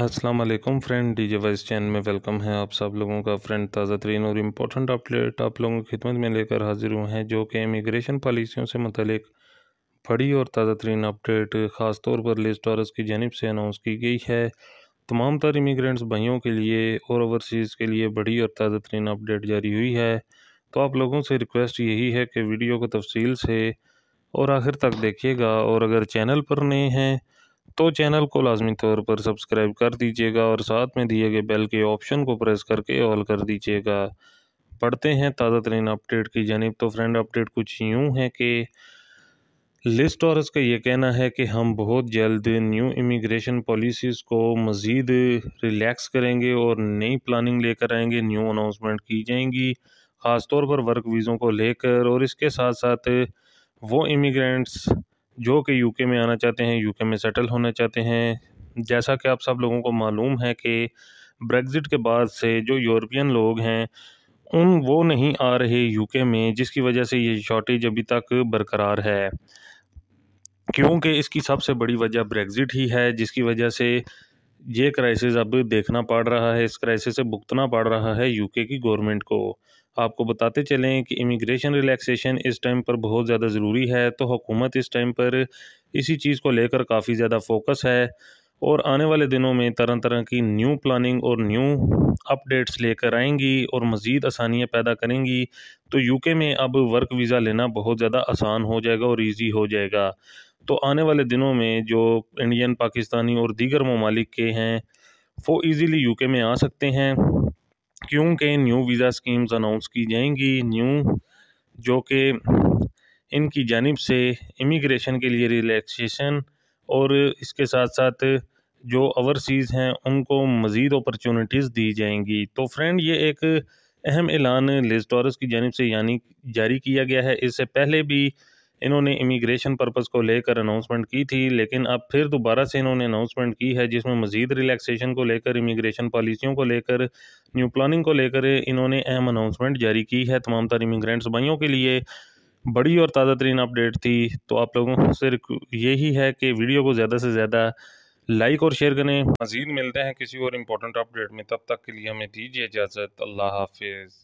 Aslam friend D J वाइस चैन में वेलकम है आप सब लोगों का फ्रेंड ताज़ा तरीन और इम्पोर्टेंट अपडेट आप लोगों की खिदमत में लेकर हाजिर हुए हैं जो कि इमिग्रेशन पॉलिसियों से मतलब बड़ी और ताज़ा तरीन अपडेट ख़ास तौर पर लिस्ट और की जानब से अनाउंस की गई है तमाम तर इमिग्रेंट्स भाइयों के लिए और ओवरसीज़ के लिए बड़ी और ताज़ा तरीन अपडेट जारी हुई है तो आप लोगों से रिक्वेस्ट यही है कि वीडियो को तफसील से और आखिर तक देखिएगा और अगर चैनल पर नए हैं तो चैनल को लाजमी तौर पर सब्सक्राइब कर दीजिएगा और साथ में दिए गए बेल के ऑप्शन को प्रेस करके ऑल कर दीजिएगा पढ़ते हैं ताज़ा तरीन अपडेट की जानब तो फ्रेंड अपडेट कुछ यूँ है कि लिस्ट और का ये कहना है कि हम बहुत जल्द न्यू इमिग्रेशन पॉलिसीज़ को मज़ीद रिलैक्स करेंगे और नई प्लानिंग लेकर आएंगे न्यू अनाउंसमेंट की जाएंगी ख़ास तौर पर वर्क वीज़ों को लेकर और इसके साथ साथ वो इमिग्रेंट्स जो कि यूके में आना चाहते हैं यूके में सेटल होना चाहते हैं जैसा कि आप सब लोगों को मालूम है कि ब्रेग्ज़िट के बाद से जो यूरोपियन लोग हैं उन वो नहीं आ रहे यूके में जिसकी वजह से ये शॉर्टेज अभी तक बरकरार है क्योंकि इसकी सबसे बड़ी वजह ब्रेग्ज़िट ही है जिसकी वजह से ये क्राइसिस अभी देखना पड़ रहा है इस क्राइसिस से भुगतना पड़ रहा है यूके की गवर्नमेंट को आपको बताते चलें कि इमिग्रेशन रिलैक्सेशन इस टाइम पर बहुत ज़्यादा ज़रूरी है तो हुकूमत इस टाइम पर इसी चीज़ को लेकर काफ़ी ज़्यादा फोकस है और आने वाले दिनों में तरह तरह की न्यू प्लानिंग और न्यू अपडेट्स लेकर आएंगी और मज़ीद आसानियाँ पैदा करेंगी तो यूके में अब वर्क वीज़ा लेना बहुत ज़्यादा आसान हो जाएगा और ईजी हो जाएगा तो आने वाले दिनों में जो इंडियन पाकिस्तानी और दीगर ममालिक के हैं वो ईज़िली के में आ सकते हैं क्योंकि न्यू वीज़ा स्कीम्स अनाउंस की जाएंगी न्यू जो कि इनकी जानब से इमिग्रेशन के लिए रिलैक्सेशन और इसके साथ साथ जो ओवरसीज़ हैं उनको मज़ीद अपॉर्चुनिटीज़ दी जाएंगी तो फ्रेंड ये एक अहम ऐलान लिस्टोरस की जानब से यानी जारी किया गया है इससे पहले भी इन्होंने इमिग्रेशन पर्पज़ को लेकर अनाउंसमेंट की थी लेकिन अब फिर दोबारा से इन्होंने अनाउंसमेंट की है जिसमें मज़ीद रिलैक्सेशन को लेकर इमिग्रेशन पॉलिसियों को लेकर न्यू प्लानिंग को लेकर इन्होंने अहम अनाउंसमेंट जारी की है तमाम तर इमिग्रेंट्स भाइयों के लिए बड़ी और ताज़ा तरीन अपडेट थी तो आप लोगों से यही है कि वीडियो को ज़्यादा से ज़्यादा लाइक और शेयर करें मज़ीद मिलते हैं किसी और इम्पोर्टेंट अपडेट में तब तक के लिए हमें दीजिए इजाज़त अल्लाह हाफिज़